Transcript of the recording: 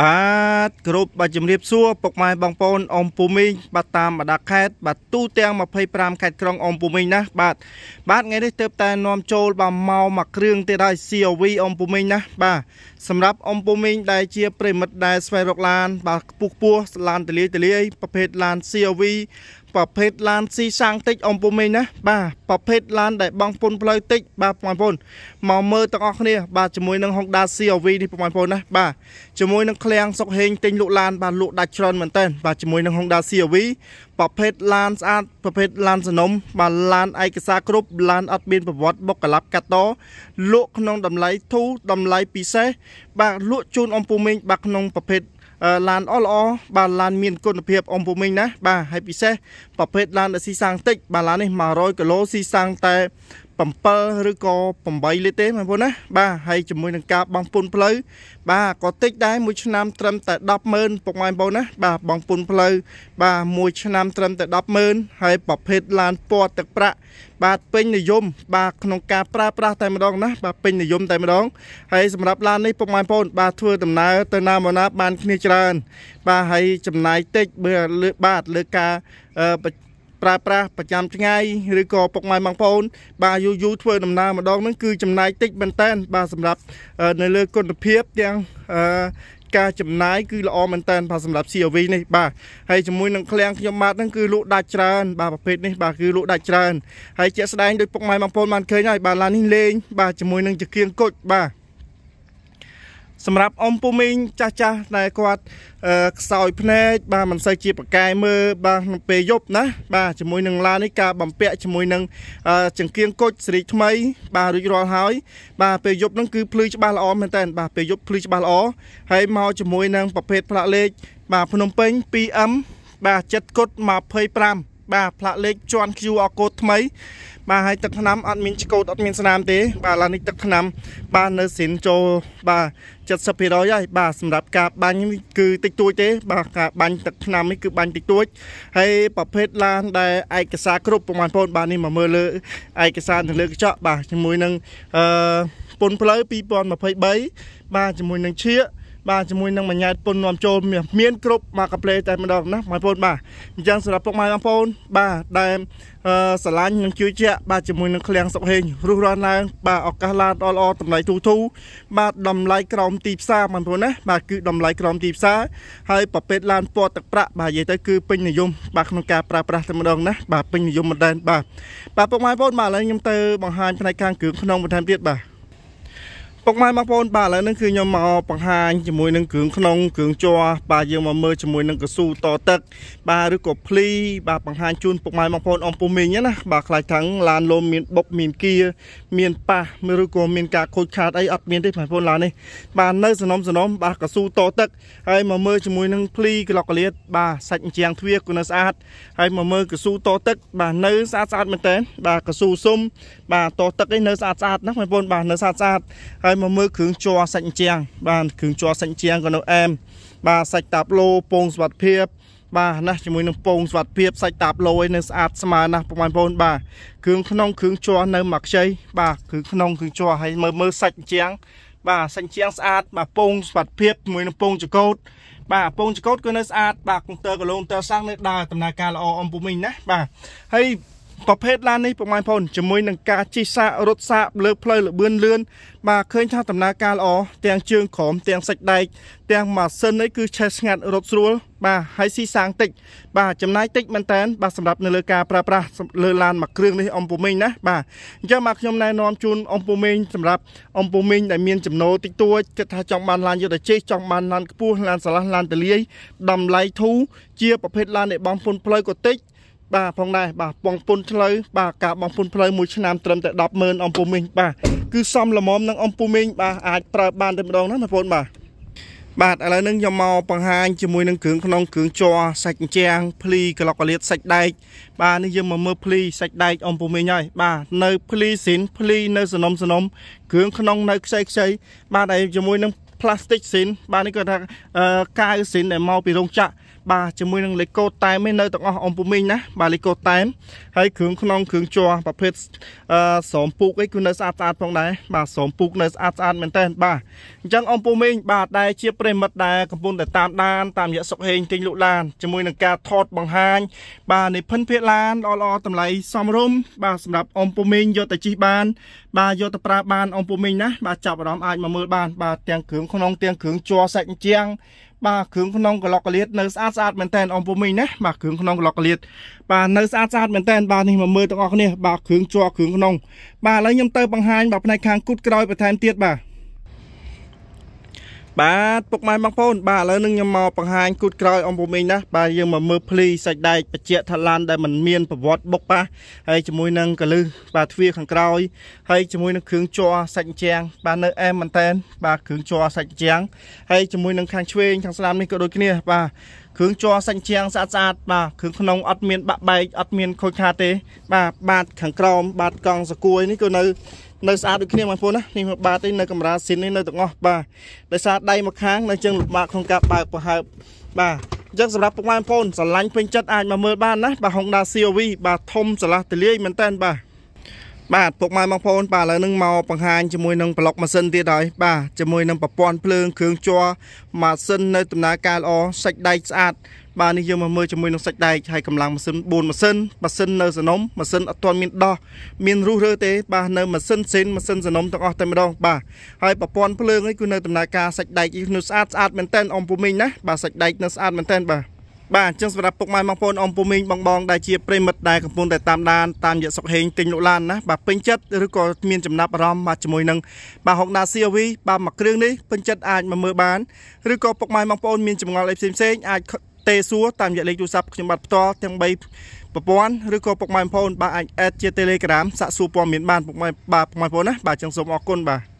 បាទគ្រប់បាទជំរាបសួរពុកម៉ែបងប្អូនអ៊ំពូមីងបាទតាមបណ្ដាខេត្តបាទទូទាំង25ខេត្តក្រុងអ៊ំពូមីងណាបាទបាទថ្ងៃនេះទើបតែនាំចូលបាទមកមកគ្រឿងទៀតហើយ COV អ៊ំពូមីងណាបាទសម្រាប់អ៊ំពូមីងដែលជាប្រិមិត្តដែលស្វែងរកឡាន បាទខ្ពស់ខ្ពស់ឡានតលាយតលាយប្រភេទឡាន COV ប្រភេទឡានស៊ីសាំងតិចអំពុំមេណាបាទប្រភេទឡានដែលបងពុនផ្លូវតិចបាទបងប្អូនមកមើលទាំងអស់គ្នាបាទជាមួយនឹង Honda CRV នេះបងប្អូនណាបាទជាមួយនឹងឃ្លាំងសុកហេងទិញលក់ឡានបាទលក់ដាច់ច្រើនមែនតើបាទជាមួយនឹង Honda CRV ប្រភេទឡានស្អាតប្រភេទឡានសនំ បាទឡានឯកសារគ្រប់ឡានអត់មានប្រវត្តិបុគ្គលិកកាត់តលក់ក្នុងតម្លៃធូរតម្លៃពិសេសបាទលក់ជូនអំពុំមេបាទក្នុងប្រភេទឡានល្អល្អបាទឡានមានគុណភាពអំពូមិញណាបាទហើយពិសេសប្រភេទឡានដែលស៊ីសាំងតិចបាទឡាននេះ100គីឡូស៊ីសាំងតែ7ឬក៏8លីត្រទេបងប្អូនណាបាទហើយជាមួយនឹងការបង់ពន្ធផ្លូវបាទក៏តិចដែរមួយឆ្នាំត្រឹមតែ100000ពុកម៉ែបងប្អូនណាបាទបង់ពន្ធផ្លូវបាទមួយឆ្នាំត្រឹមតែ100000ហើយប្រភេទឡានពណ៌ទឹកប្រាក់បាទពេញនិយម បាទក្នុងការប្រើប្រាស់តែម្ដងណាបាទពេញនិយមតែម្ដងហើយសម្រាប់ឡាននេះពុកម៉ែបងប្អូនបាទធ្វើដំណើរទៅណាមកណា បានគ្នាច្រើន បាទហើយចំណាយតិចបើលើបាទលើការប្រើប្រាស់ប្រចាំថ្ងៃឬក៏ពុកម៉ែបងប្អូនបាទយូរយូរធ្វើដំណើរម្ដងហ្នឹងគឺចំណាយតិចមែនតើបាទសម្រាប់នៅលើគុណភាពទាំងការចំណាយគឺល្អមែនតើបាទសម្រាប់ CRV នេះបាទហើយជាមួយនឹងឃ្លាំងខ្ញុំបាទហ្នឹងគឺលក់ដាច់ច្រើនបាទប្រភេទនេះបាទគឺលក់ដាច់ច្រើនហើយជាក់ស្ដែងដោយពុកម៉ែបងប្អូនបានឃើញហើយបាទឡាននេះលេងបាទជាមួយនឹងចង្គៀងគុជបាទសម្រាប់អ៊ំពូមីងចាស់ចាស់ដែលគាត់ខ្សោយភ្នែកបាទមិនសូវជាប្រកែមើលបាទក្នុងពេលយប់ណាបាទជាមួយនឹងឡាននេះការបំពាក់ជាមួយនឹងចង្គៀងគុជសេរីថ្មី បាទរួចរាល់ហើយ បាទពេលយប់ហ្នឹងគឺភ្លឺច្បាស់ល្អមែនតើបាទពេលយប់ភ្លឺច្បាស់ល្អហើយមកជាមួយនឹងប្រភេទផ្លាកលេខបាទភ្នំពេញ 2M បាទចិត្តគុត25បាទផ្លាកលេខជាន់ QR code ថ្មី បាទហើយទឹកថ្នាំអត់មានឆ្កូតអត់មានស្នាមទេ បាទឥឡូវនេះទឹកថ្នាំបាទនៅសិនចូលបាទ70%ហើយបាទសម្រាប់ការបាញ់គឺតិចតួចទេ បាទការបាញ់ទឹកថ្នាំនេះគឺ បាញ់តិចតួចហើយប្រភេទឡានដែលឯកសារគ្រប់ប្រមាណបងបាទនេះមកមើលលើឯកសារនៅលើកញ្ចក់បាទជាមួយនឹងអឺពុនផ្លូវ2023បាទជាមួយនឹងឈៀកបាទជាមួយនឹងមញ្ញែតពុននាំចូលមានគ្រប់មកកាប្លេតែម្ដងណាបងប្អូនបាទអញ្ចឹងសម្រាប់ពុកម៉ែបងប្អូនបាទដែលស្រឡាញ់និងជឿជាក់បាទជាមួយនឹងឃ្លាំងសុខហេងរស់រានឡើងបាទឱកាសឡានល្អល្អតម្លៃទូទូបាទតម្លៃក្រោមទីផ្សារបងប្អូនណាបាទគឺតម្លៃក្រោមទីផ្សារហើយប្រភេទឡានពណ៌ទឹកប្រាក់បាទនិយាយទៅគឺពេញនិយមបាទក្នុងការប្រើប្រាស់តែម្ដងណាបាទពេញនិយមមែនដែរបាទបាទពុកម៉ែបងប្អូនបាទឥឡូវខ្ញុំទៅបង្ហាញផ្នែកខាងគ្រឿងក្នុងបន្ថែមទៀតបាទពុកម៉ែបងប្អូនបាទឥឡូវនេះគឺខ្ញុំមកបង្ហាញជាមួយនឹងគ្រឿងក្នុងគ្រឿងជ័របាទយើងមកមើលជាមួយនឹងកស៊ូតទឹក បាទឬក៏ភ្លីបាទបង្ហាញជូនពុកម៉ែបងប្អូនអំពុមីងណាបាទខ្លាចថាំងឡានលោមមានបុកមានគៀមានប៉ះឬក៏មានការខូចខាតអីអត់មានទេបងប្អូនឡាននេះបាទនៅសនំសនំបាទកស៊ូតទឹកហើយមកមើលជាមួយនឹងភ្លីក្លោកកលៀតបាទសាច់អញ្ចាំងទ្វាក៏នៅស្អាតហើយមកមើលកស៊ូតទឹកបាទនៅស្អាតស្អាតមែនតើបាទកស៊ូស៊ុំបាទតទឹកឯងនៅស្អាតស្អាតណាបងប្អូនបាទនៅស្អាតស្អាតហើយយមកមើលគ្រឿងជ័រសាច់អញ្ចាំងបាទគ្រឿងជ័រសាច់អញ្ចាំងក៏នៅអែមបាទសាច់តាប់ឡូពងសុខភាពបាទណាស់ជាមួយនឹងពងសុខភាពសាច់តាប់ឡូឯនៅស្អាតស្មើណាស់បងប្អូន បាទគ្រឿងក្នុងគ្រឿងជ័រនៅមួយខ្ចីបាទគ្រឿងក្នុងគ្រឿងជ័រហើយមើលមើលសាច់អញ្ចាំងបាទសាច់ជាងស្អាតបាទពងសុខភាពជាមួយនឹងពងចកោតបាទពងចកោតគឺនៅស្អាតបាទកុងទ័រកលងទ័រសាំងនៅដើរដំណើរការល្អអំពុំមិញណាបាទហើយប្រភេទឡាននេះប្រមាញ់ផងជាមួយនឹងការជិះសាករត់សាកលើផ្លូវលបឿនលឿនបាទឃើញថាដំណើរការល្អទាំងជើងក្រមទាំងសាច់ដែកទាំងម៉ាស៊ីននេះគឺឆេះស្ងាត់រត់ស្រួល បាទហើយស៊ីសាងតិចបាទចំណាយតិចមែនតើបាទសម្រាប់នៅលើការប្រើប្រាស់លើឡានមួយគ្រឿងនេះអំពូមីងណាបាទអញ្ចឹងមកខ្ញុំណែនាំជូនអំពូមីងសម្រាប់អំពូមីងដែលមានចំណូលតិចតួចគិតថាចង់បានឡានយុទ្ធជិះចង់បានឡានខ្ពស់ឡានសាឡាស់ឡានតលាយតម្លៃធូរជាប្រភេទឡានដែលបងពុនផ្លូវក៏តិចបាទផងដែរបាទបងពុនឆ្លូវបាទការបងពុនផ្លូវមួយឆ្នាំត្រឹមតែ100000អំពូមីងបាទគឺសំលមមនឹងអំពូមីងបាទអាចប្រើបានតែម្ដងណាបងប្អូនបាទបាទឥឡូវនឹងខ្ញុំមកបង្ហាញជាមួយនឹងគ្រឿងក្នុងគ្រឿងជ័រសាច់អញ្ចាំងភ្លីក្លោកកលៀតសាច់ដែកបាទនេះយើងមកមើលភ្លីសាច់ដែកអំពូមីងហើយបាទនៅភ្លីស៊ីនភ្លីនៅសនំសនំគ្រឿងក្នុងនៅខ្ចីខ្ចីបាទហើយជាមួយនឹង plastic sin បាទនេះគាត់ថាកាវស៊ីនដែលមកពីរោងចក្របាទជាមួយនឹងលេកូតែមឯនៅទាំងអស់អំពុមីងណាបាទលេកូតែមហើយគ្រឿងក្នុងគ្រឿងជ័រប្រភេទអឺស្រោមពូកអីគឺនៅស្អាតស្អាតផងដែរបាទស្រោមពូកនៅស្អាតស្អាតមែនតើបាទអញ្ចឹងអំពុមីងបាទដែលជាប្រិមិត្តដែលកំពុងតែតាមដានតាមរយៈសុកហេងទិញលក់ឡានជាមួយនឹងការថតបង្ហាញ បាទនៃភិនភាកឡានល្អល្អតម្លៃសមរម្យបាទសម្រាប់អំពុមីងយកទៅជិះបានបាទយកទៅប្រើបានអំពុមីងណាបាទចាប់អារម្មណ៍អាចមកមើលបានបាទទាំងគ្រឿងក្នុងទាំងគ្រឿងជ័រសាច់ជាងបាទគ្រឿងក្នុងក្លោកកលៀតនៅស្អាតស្អាតមែនតើអង្គពុំមីណាបាទគ្រឿងក្នុងក្លោកកលៀតបាទនៅស្អាតស្អាតមែនតើបាទនេះមកមើលទាំងអស់គ្នាបាទគ្រឿងជ័រគ្រឿងក្នុងបាទឥឡូវខ្ញុំទៅបង្ហាញបាទផ្នែកខាងគូតក្រោយបន្ថែមទៀតបាទបាទពុកម៉ែបងប្អូនបាទឥឡូវនឹងខ្ញុំមកបង្ហាញគូតក្រោយអំពូមីងណាបាទយើងមកមើលភ្លីសាច់ដែកបច្ចៈថាឡានដែលมันមានប្រវត្តិបុកប៉ះហើយជាមួយនឹងកលឹះបាទទ្វារខាងក្រោយ ហើយជាមួយនឹងគ្រឿងជ័រសាច់ជាង បាទនៅអែមមែនតែនបាទគ្រឿងជ័រសាច់ជាងហើយជាមួយនឹងខាងឆ្វេងខាងស្ដាំនេះក៏ដូចគ្នាបាទគ្រឿងជ័រសាច់ជាងស្អាតស្អាតបាទគ្រឿងក្នុងអត់មានបាក់បែកអត់មានខូចខាតទេ បាទបាតខាងក្រោមបាតកង់សកួយនេះក៏នៅនៅស្អាតដូចគ្នាបងប្អូនណានេះមកបាទនេះនៅកាមេរ៉ាស៊ីននេះនៅទាំងអស់បាទដោយសារដៃមកខាងនៅជើងលំបាកក្នុងការបើកប្រហើបបាទអញ្ចឹងសម្រាប់ពុកម៉ែបងប្អូនស្រឡាញ់ពេញចិត្តអាចមកមើលបានណាបាទ Honda CRV បាទធំស្រឡះទលាយមែនតើបាទបាទពុកម៉ែបងប្អូនបាទឥឡូវនឹងមកបង្ហាញជាមួយនឹងប្លុកម៉ាស៊ីនទៀតហើយបាទជាមួយនឹងប្រព័ន្ធភ្លើងគ្រឿងជ័រម៉ាស៊ីននៅដំណើរការល្អសាច់ដែកស្អាតបាទនេះយើងមកមើលជាមួយនឹងសាច់ដែកហើយកម្លាំងម៉ាស៊ីន4ម៉ាស៊ីនម៉ាស៊ីននៅសនំម៉ាស៊ីនអត់ទាន់មានដោះមានរុះរើទេបាទនៅម៉ាស៊ីនសេនម៉ាស៊ីនសនំទាំងអស់តែម្ដងបាទហើយប្រព័ន្ធភ្លើងនេះគឺនៅដំណើរការសាច់ដែកនេះស្អាតស្អាតមែនតែនអំពូមីងណាបាទសាច់ដែកនៅស្អាតមែនតែនបាទបាទអញ្ចឹងសម្រាប់ពុកម៉ែបងប្អូនអ៊ំពូមីងបងបងដែលជាប្រិមិត្តដែលកំពុងតែតាមដានតាមរយៈសុកហេងទិញលោកឡានណាបាទពេញចិត្តឬក៏មានចំណាប់អារម្មណ៍មកជាមួយនឹងបាទហុកណា CRV បាទមួយគ្រឿងនេះពេញចិត្តអាចមកមើលបានឬក៏ពុកម៉ែបងប្អូនមានចម្ងល់អីផ្សេងៗអាចទេសួរតាមរយៈលេខទូរស័ព្ទខ្ញុំបាទផ្ទាល់ទាំង3ប្រព័ន្ធឬក៏ពុកម៉ែបងប្អូនបាទអាច add ជា Telegram សាក់សួរព័ត៌មានបានពុកម៉ែបាទពុកម៉ែបងប្អូនណាបាទចឹងសូមអរគុណបាទ